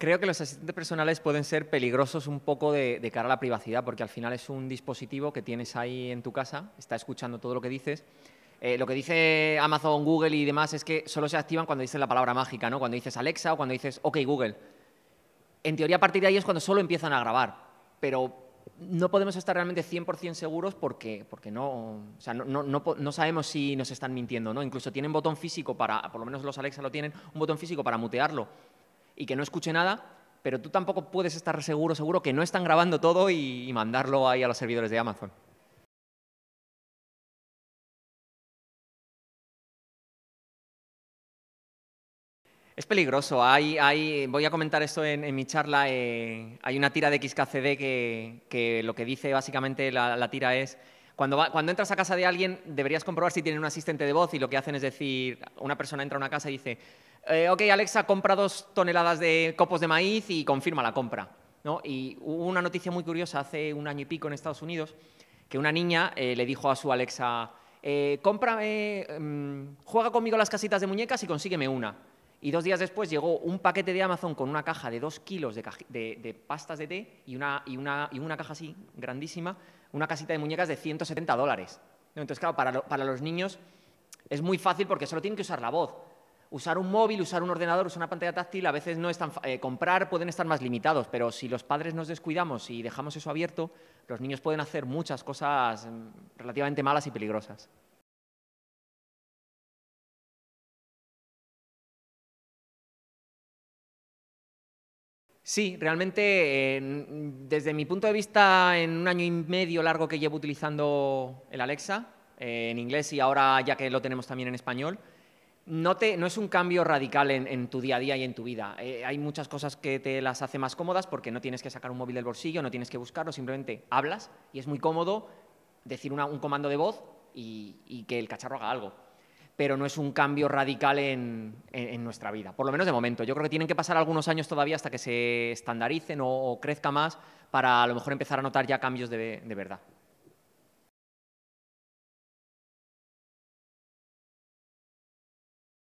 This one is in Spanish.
Creo que los asistentes personales pueden ser peligrosos un poco de, cara a la privacidad, porque al final es un dispositivo que tienes ahí en tu casa, está escuchando todo lo que dices. Eh, lo que dice Amazon, Google y demás es que solo se activan cuando dices la palabra mágica, ¿no? Cuando dices Alexa o cuando dices OK Google. En teoría, a partir de ahí es cuando solo empiezan a grabar, pero no podemos estar realmente 100% seguros porque, porque no, o sea, no, no, no, sabemos si nos están mintiendo, ¿no? Incluso tienen botón físico para, por lo menos los Alexa lo tienen, un botón físico para mutearlo y que no escuche nada, pero tú tampoco puedes estar seguro, seguro que no están grabando todo y, mandarlo ahí a los servidores de Amazon. Es peligroso. voy a comentar esto en, mi charla. Eh, hay una tira de XKCD que, lo que dice básicamente la tira es cuando, entras a casa de alguien, deberías comprobar si tienen un asistente de voz y lo que hacen es decir, una persona entra a una casa y dice, eh, ok, Alexa, compra dos toneladas de copos de maíz y confirma la compra. ¿no? Y hubo una noticia muy curiosa hace un año y pico en Estados Unidos, que una niña eh, le dijo a su Alexa, eh, em, juega conmigo las casitas de muñecas y consígueme una. Y dos días después llegó un paquete de Amazon con una caja de dos kilos de, de pastas de té y una, y, una, y una caja así, grandísima, una casita de muñecas de 170 dólares. Entonces, claro, para, los niños es muy fácil porque solo tienen que usar la voz. Usar un móvil, usar un ordenador, usar una pantalla táctil, a veces no están eh, comprar pueden estar más limitados, pero si los padres nos descuidamos y dejamos eso abierto, los niños pueden hacer muchas cosas mm, relativamente malas y peligrosas. Sí, realmente desde mi punto de vista, en un año y medio largo que llevo utilizando el Alexa, eh, en inglés y ahora ya que lo tenemos también en español, no, es un cambio radical en, tu día a día y en tu vida. Eh, hay muchas cosas que te las hace más cómodas porque no tienes que sacar un móvil del bolsillo, no tienes que buscarlo, simplemente hablas y es muy cómodo decir un comando de voz y que el cacharro haga algo pero no es un cambio radical en, nuestra vida, por lo menos de momento. Yo creo que tienen que pasar algunos años todavía hasta que se estandaricen o, o crezca más para a lo mejor empezar a notar ya cambios de verdad.